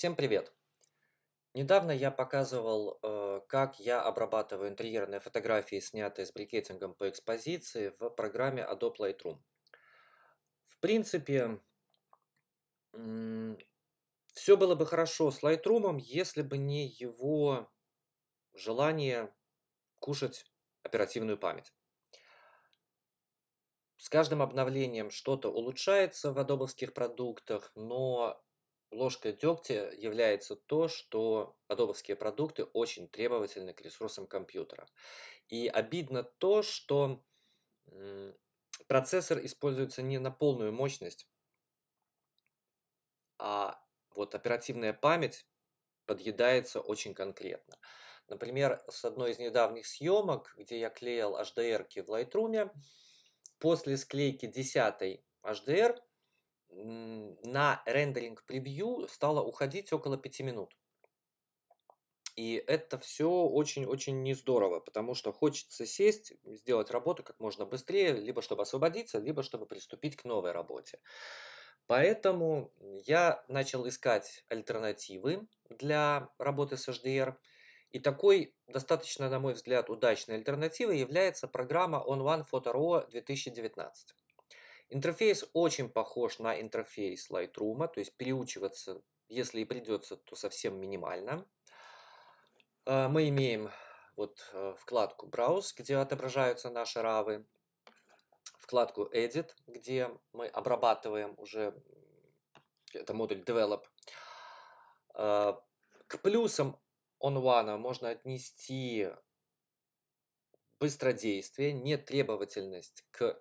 Всем привет! Недавно я показывал, э, как я обрабатываю интерьерные фотографии, снятые с брикетингом по экспозиции в программе Adobe Lightroom. В принципе, все было бы хорошо с Lightroom, если бы не его желание кушать оперативную память. С каждым обновлением что-то улучшается в адобовских продуктах, но ложкой дегтя является то, что адобовские продукты очень требовательны к ресурсам компьютера. И обидно то, что процессор используется не на полную мощность, а вот оперативная память подъедается очень конкретно. Например, с одной из недавних съемок, где я клеил HDR в Lightroom, после склейки 10 HDR на рендеринг превью стало уходить около 5 минут. И это все очень-очень не здорово, потому что хочется сесть, сделать работу как можно быстрее, либо чтобы освободиться, либо чтобы приступить к новой работе. Поэтому я начал искать альтернативы для работы с HDR. И такой, достаточно, на мой взгляд, удачной альтернативой является программа On One Photo Raw 2019. Интерфейс очень похож на интерфейс Lightroom, то есть переучиваться, если и придется, то совсем минимально. Э, мы имеем вот э, вкладку Browse, где отображаются наши равы, вкладку Edit, где мы обрабатываем уже, это модуль Develop. Э, к плюсам OnOne можно отнести быстродействие, нетребовательность к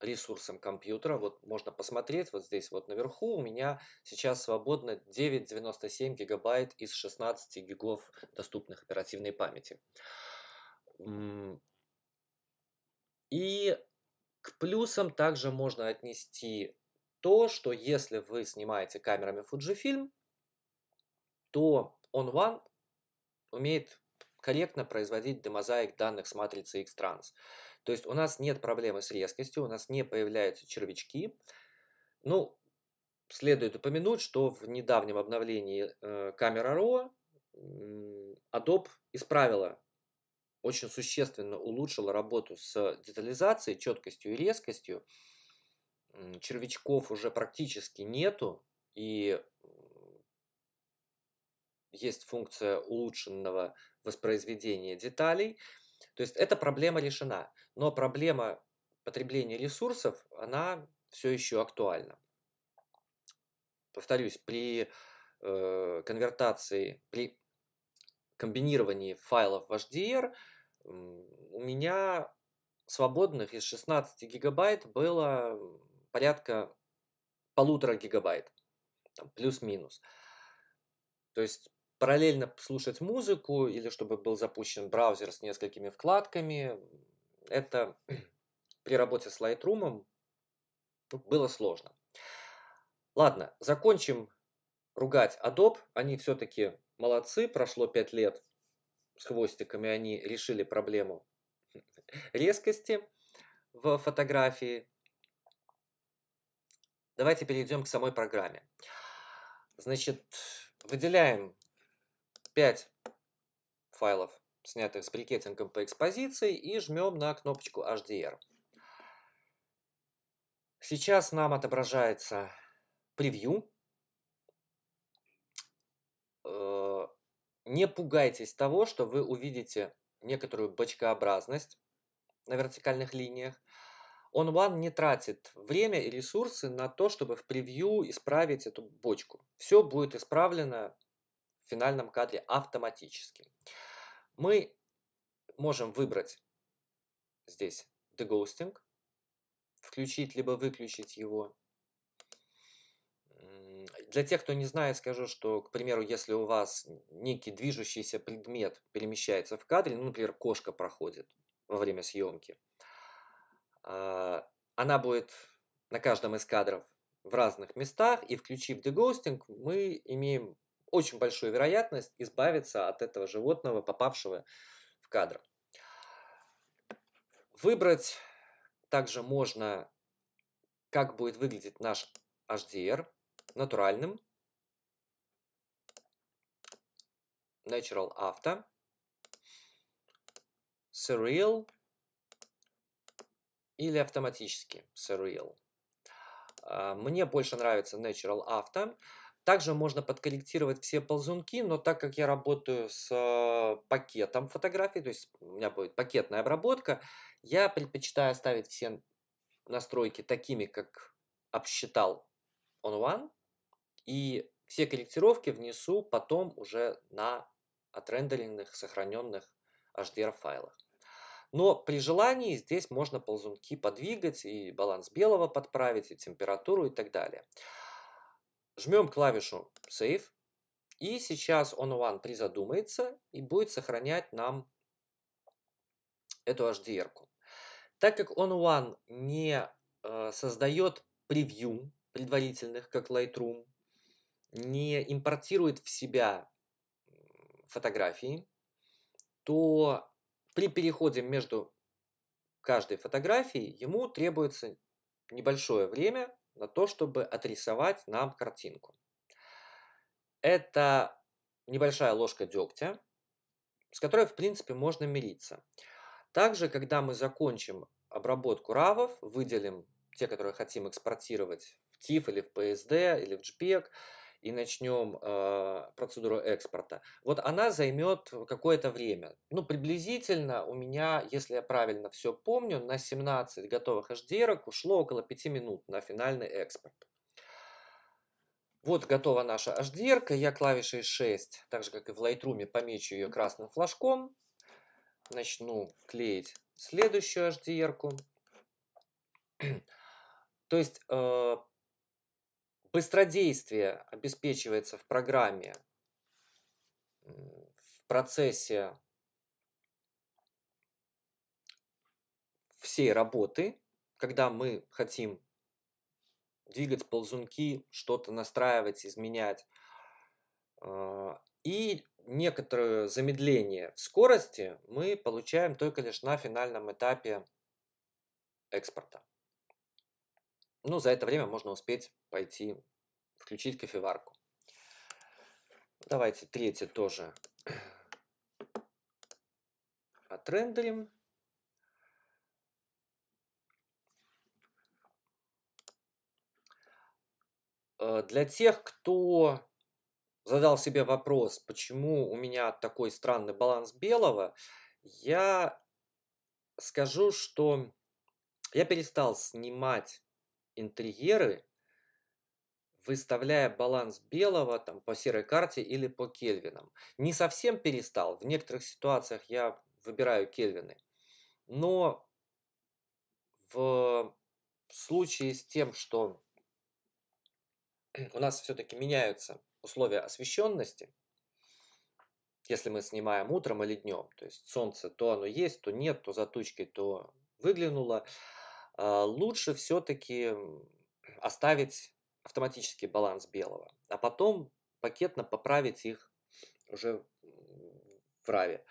ресурсом компьютера. Вот можно посмотреть, вот здесь вот наверху у меня сейчас свободно 9,97 гигабайт из 16 гигов доступных оперативной памяти. И к плюсам также можно отнести то, что если вы снимаете камерами Fujifilm, то OnOne умеет корректно производить демозаик данных с матрицы X-Trans. То есть у нас нет проблемы с резкостью, у нас не появляются червячки. Ну, следует упомянуть, что в недавнем обновлении э, камера RAW э, Adobe исправила, очень существенно улучшила работу с детализацией, четкостью и резкостью. червячков уже практически нету, и есть функция улучшенного воспроизведения деталей. То есть эта проблема решена. Но проблема потребления ресурсов, она все еще актуальна. Повторюсь, при э, конвертации, при комбинировании файлов в HDR э, у меня свободных из 16 гигабайт было порядка полутора гигабайт, плюс-минус. То есть параллельно слушать музыку или чтобы был запущен браузер с несколькими вкладками, это при работе с Lightroom было сложно. Ладно, закончим ругать Adobe. Они все-таки молодцы, прошло 5 лет с хвостиками, они решили проблему резкости в фотографии. Давайте перейдем к самой программе. Значит, выделяем 5 файлов снятых с брикеттингом по экспозиции, и жмем на кнопочку HDR. Сейчас нам отображается превью. Э, не пугайтесь того, что вы увидите некоторую бочкообразность на вертикальных линиях. OnOne не тратит время и ресурсы на то, чтобы в превью исправить эту бочку. Все будет исправлено в финальном кадре автоматически. Мы можем выбрать здесь deghosting, включить либо выключить его. Для тех, кто не знает, скажу, что, к примеру, если у вас некий движущийся предмет перемещается в кадре, ну, например, кошка проходит во время съемки, а, она будет на каждом из кадров в разных местах, и включив deghosting, мы имеем очень большую вероятность избавиться от этого животного, попавшего в кадр. Выбрать также можно, как будет выглядеть наш HDR натуральным, Natural Auto, Surreal или автоматически Surreal. А, мне больше нравится Natural after. Также можно подкорректировать все ползунки, но так как я работаю с э, пакетом фотографий, то есть у меня будет пакетная обработка, я предпочитаю оставить все настройки такими, как обсчитал On One, и все корректировки внесу потом уже на отрендеренных, сохраненных HDR файлах. Но при желании здесь можно ползунки подвигать и баланс белого подправить, и температуру и так далее. Жмем клавишу Save. И сейчас on1 призадумается и будет сохранять нам эту HDR. -ку. Так как on1 не э, создает превью предварительных, как Lightroom, не импортирует в себя фотографии, то при переходе между каждой фотографией ему требуется небольшое время, на то, чтобы отрисовать нам картинку. Это небольшая ложка дегтя, с которой, в принципе, можно мириться. Также, когда мы закончим обработку равов, выделим те, которые хотим экспортировать в TIFF или в PSD или в JPEG, и начнем э, а, процедуру экспорта, вот она займет какое-то время. Ну, приблизительно у меня, если я правильно все помню, на 17 готовых HDR ушло около 5 минут на финальный экспорт. Вот готова наша HDR, -ка. я клавишей 6, так же как и в Lightroom, помечу ее красным флажком. Начну клеить следующую HDR. -ку. То есть э, Быстродействие обеспечивается в программе в процессе всей работы, когда мы хотим двигать ползунки, что-то настраивать, изменять. А, и некоторое замедление в скорости мы получаем только лишь на финальном этапе экспорта. Ну, за это время можно успеть пойти включить кофеварку. Давайте третье тоже отрендерим. Э, для тех, кто задал себе вопрос, почему у меня такой странный баланс белого, я скажу, что я перестал снимать интерьеры, выставляя баланс белого там, по серой карте или по кельвинам. Не совсем перестал, в некоторых ситуациях я выбираю кельвины. Но в случае с тем, что у нас все-таки меняются условия освещенности, если мы снимаем утром или днем, то есть солнце, то оно есть, то нет, то за тучкой, то выглянуло, а, лучше все-таки оставить автоматический баланс белого, а потом пакетно поправить их уже в раве.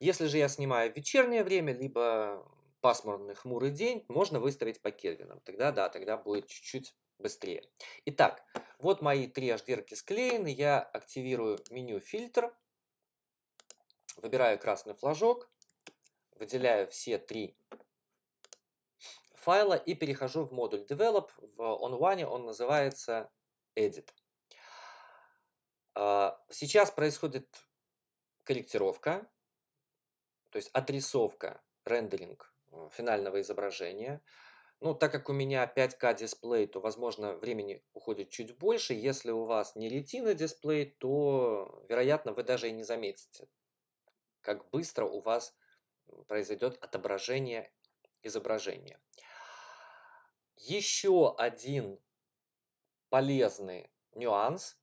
Если же я снимаю в вечернее время, либо пасмурный хмурый день, можно выставить по Кельвинам. Тогда да, тогда будет чуть-чуть быстрее. Итак, вот мои три HDR ки склеены. Я активирую меню фильтр, выбираю красный флажок, выделяю все три файла и перехожу в модуль develop. В онлайне он называется edit. А, сейчас происходит корректировка, то есть отрисовка, рендеринг э, финального изображения. Ну, так как у меня 5К дисплей, то, возможно, времени уходит чуть больше. Если у вас не ретина дисплей, то, вероятно, вы даже и не заметите, как быстро у вас произойдет отображение изображения. Еще один полезный нюанс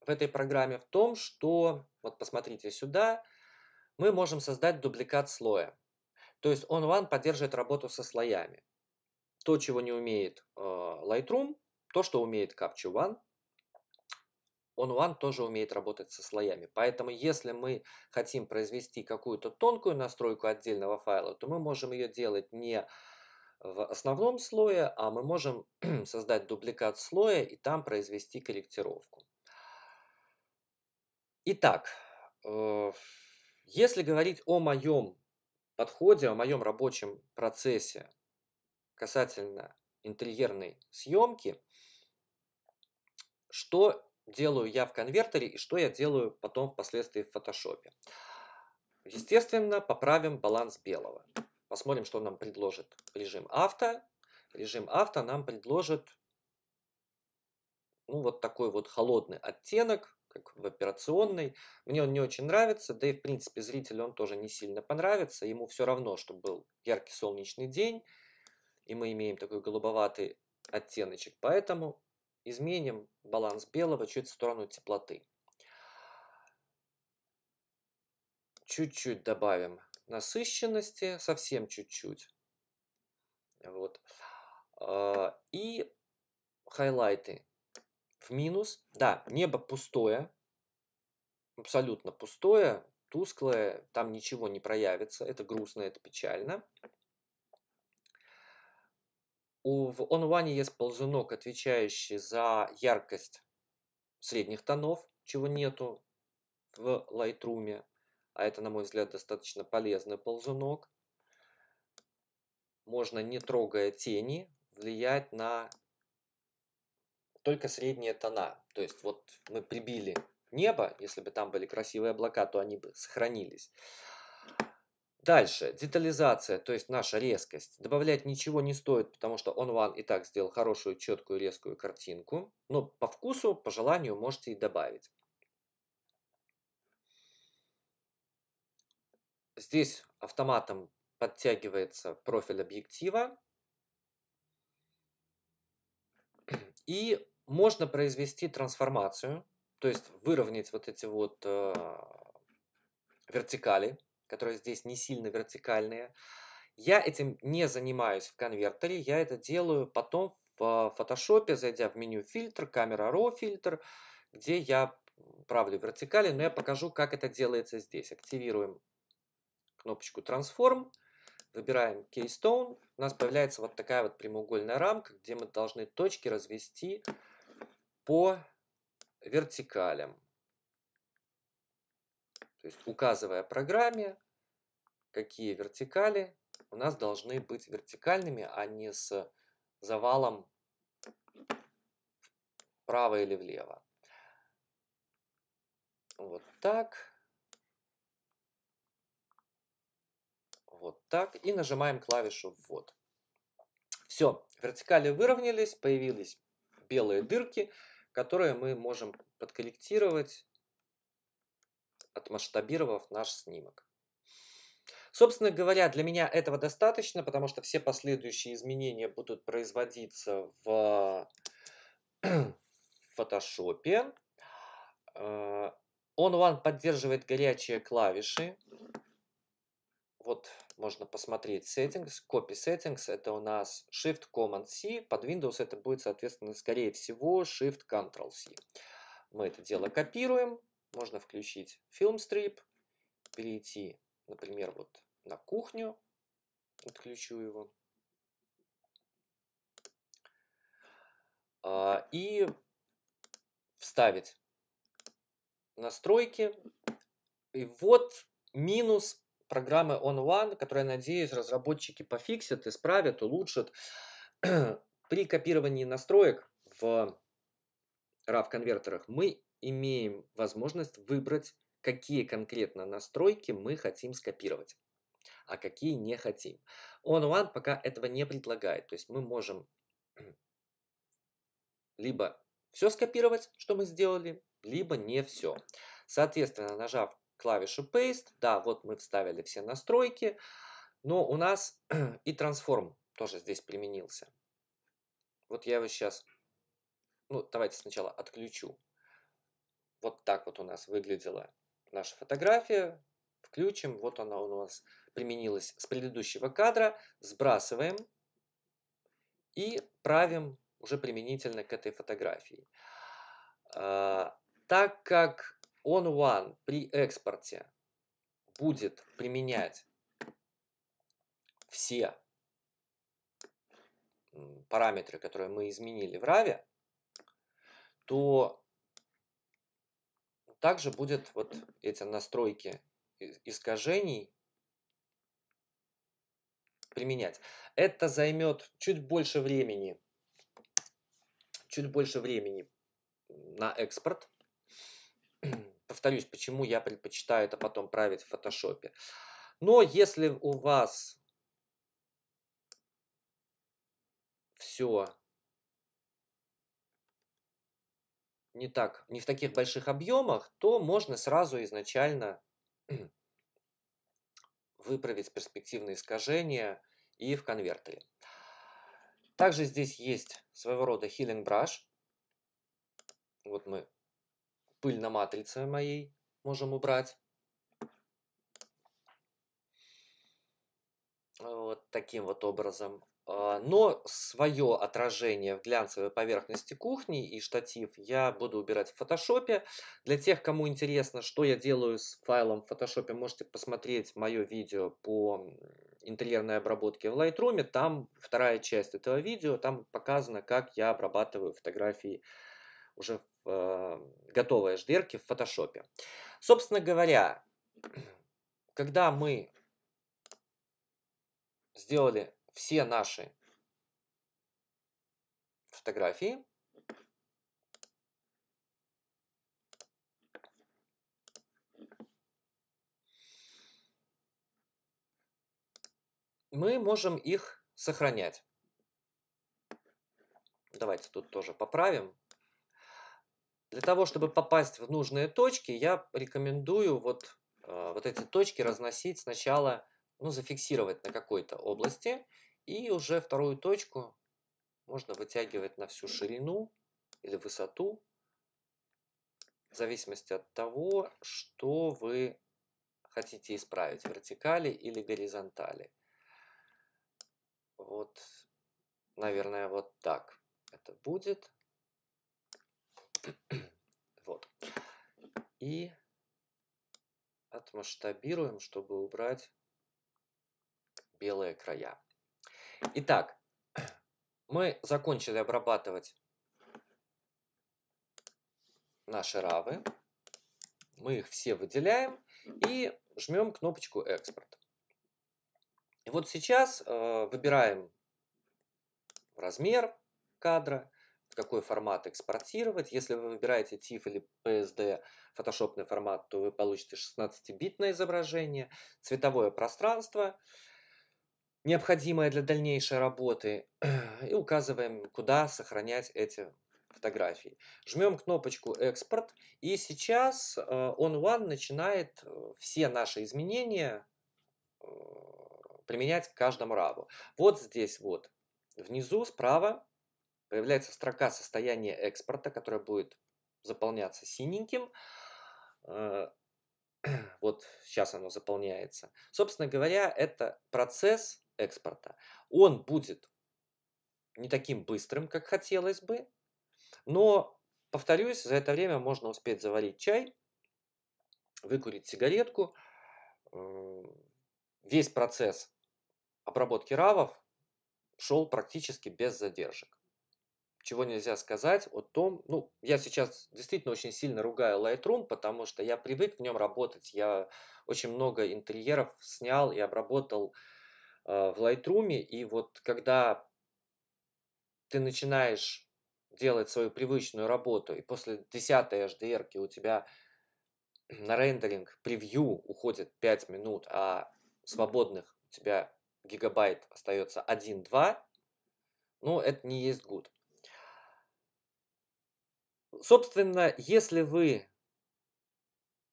в этой программе в том, что, вот посмотрите сюда, мы можем создать дубликат слоя. То есть он OneOne поддерживает работу со слоями. То, чего не умеет э, Lightroom, то, что умеет Capture One, OnOne тоже умеет работать со слоями. Поэтому если мы хотим произвести какую-то тонкую настройку отдельного файла, то мы можем ее делать не в основном слое, а мы можем создать дубликат слоя и там произвести корректировку. Итак, э, если говорить о моем подходе, о моем рабочем процессе касательно интерьерной съемки, что делаю я в конвертере и что я делаю потом впоследствии в фотошопе. Естественно, поправим баланс белого. Посмотрим, что нам предложит режим авто. Режим авто нам предложит ну, вот такой вот холодный оттенок, как в операционной. Мне он не очень нравится, да и, в принципе, зрителю он тоже не сильно понравится. Ему все равно, что был яркий солнечный день, и мы имеем такой голубоватый оттеночек. Поэтому изменим баланс белого чуть в сторону теплоты. Чуть-чуть добавим насыщенности, совсем чуть-чуть. Вот. А, и хайлайты в минус. Да, небо пустое, абсолютно пустое, тусклое, там ничего не проявится. Это грустно, это печально. У, в онлайне есть ползунок, отвечающий за яркость средних тонов, чего нету в Lightroom а это, на мой взгляд, достаточно полезный ползунок, можно, не трогая тени, влиять на только средние тона. То есть вот мы прибили небо, если бы там были красивые облака, то они бы сохранились. Дальше, детализация, то есть наша резкость. Добавлять ничего не стоит, потому что он OnOne и так сделал хорошую, четкую, резкую картинку. Но по вкусу, по желанию можете и добавить. Здесь автоматом подтягивается профиль объектива. И можно произвести трансформацию, то есть выровнять вот эти вот э, вертикали, которые здесь не сильно вертикальные. Я этим не занимаюсь в конвертере, я это делаю потом в э, фотошопе, зайдя в меню фильтр, камера RAW фильтр, где я правлю вертикали, но я покажу, как это делается здесь. Активируем кнопочку Transform, выбираем Keystone. У нас появляется вот такая вот прямоугольная рамка, где мы должны точки развести по вертикалям. То есть указывая программе, какие вертикали у нас должны быть вертикальными, а не с завалом вправо или влево. Вот так. Вот так. И нажимаем клавишу «Ввод». Все, вертикали выровнялись, появились белые дырки, которые мы можем подкорректировать, отмасштабировав наш снимок. Собственно говоря, для меня этого достаточно, потому что все последующие изменения будут производиться в фотошопе. Э, Он One поддерживает горячие клавиши, вот можно посмотреть settings, copy settings, это у нас Shift Command C, под Windows это будет, соответственно, скорее всего, Shift Control C. Мы это дело копируем, можно включить Film перейти, например, вот на кухню, отключу его. А, и вставить настройки. И вот минус программы OnOne, которые, надеюсь, разработчики пофиксят, исправят, улучшат. При копировании настроек в RAV-конвертерах мы имеем возможность выбрать, какие конкретно настройки мы хотим скопировать, а какие не хотим. OnOne пока этого не предлагает. То есть мы можем либо все скопировать, что мы сделали, либо не все. Соответственно, нажав клавишу Paste. Да, вот мы вставили все настройки. Но у нас и трансформ тоже здесь применился. Вот я его сейчас... Ну, давайте сначала отключу. Вот так вот у нас выглядела наша фотография. Включим. Вот она у нас применилась с предыдущего кадра. Сбрасываем. И правим уже применительно к этой фотографии. А, так как он One при экспорте будет применять все параметры, которые мы изменили в раве, то также будет вот эти настройки искажений применять. Это займет чуть больше времени, чуть больше времени на экспорт, повторюсь, почему я предпочитаю это потом править в фотошопе. Но если у вас все не так, не в таких больших объемах, то можно сразу изначально выправить перспективные искажения и в конвертере. Также здесь есть своего рода healing brush. Вот мы пыль на матрице моей можем убрать. Вот таким вот образом. А, но свое отражение в глянцевой поверхности кухни и штатив я буду убирать в фотошопе. Для тех, кому интересно, что я делаю с файлом в фотошопе, можете посмотреть мое видео по интерьерной обработке в Lightroom. Там вторая часть этого видео, там показано, как я обрабатываю фотографии уже в Э, готовые HDR в фотошопе. Собственно говоря, когда мы сделали все наши фотографии, мы можем их сохранять. Давайте тут тоже поправим. Для того, чтобы попасть в нужные точки, я рекомендую вот, а, вот эти точки разносить сначала, ну, зафиксировать на какой-то области, и уже вторую точку можно вытягивать на всю ширину или высоту, в зависимости от того, что вы хотите исправить, вертикали или горизонтали. Вот, наверное, вот так это будет и отмасштабируем, чтобы убрать белые края. Итак, мы закончили обрабатывать наши равы. Мы их все выделяем и жмем кнопочку «Экспорт». И вот сейчас э, выбираем размер кадра какой формат экспортировать. Если вы выбираете TIFF или PSD фотошопный формат, то вы получите 16-битное изображение, цветовое пространство, необходимое для дальнейшей работы, и указываем, куда сохранять эти фотографии. Жмем кнопочку «Экспорт», и сейчас OnOne э, начинает э, все наши изменения э, применять к каждому рабу. Вот здесь вот внизу справа Появляется строка состояния экспорта, которая будет заполняться синеньким. Э, вот сейчас оно заполняется. Собственно говоря, это процесс экспорта. Он будет не таким быстрым, как хотелось бы, но, повторюсь, за это время можно успеть заварить чай, выкурить сигаретку. Э, весь процесс обработки равов шел практически без задержек чего нельзя сказать о том, ну, я сейчас действительно очень сильно ругаю Lightroom, потому что я привык в нем работать, я очень много интерьеров снял и обработал э, в Lightroom, и вот когда ты начинаешь делать свою привычную работу, и после 10 HDR у тебя на рендеринг превью уходит 5 минут, а свободных у тебя гигабайт остается 1-2, ну, это не есть good. Собственно, если вы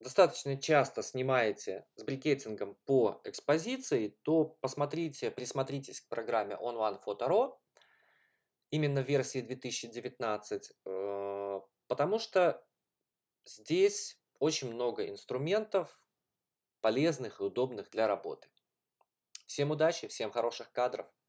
достаточно часто снимаете с брикетингом по экспозиции, то посмотрите, присмотритесь к программе Online Photo.ru, именно в версии 2019, э, потому что здесь очень много инструментов, полезных и удобных для работы. Всем удачи, всем хороших кадров!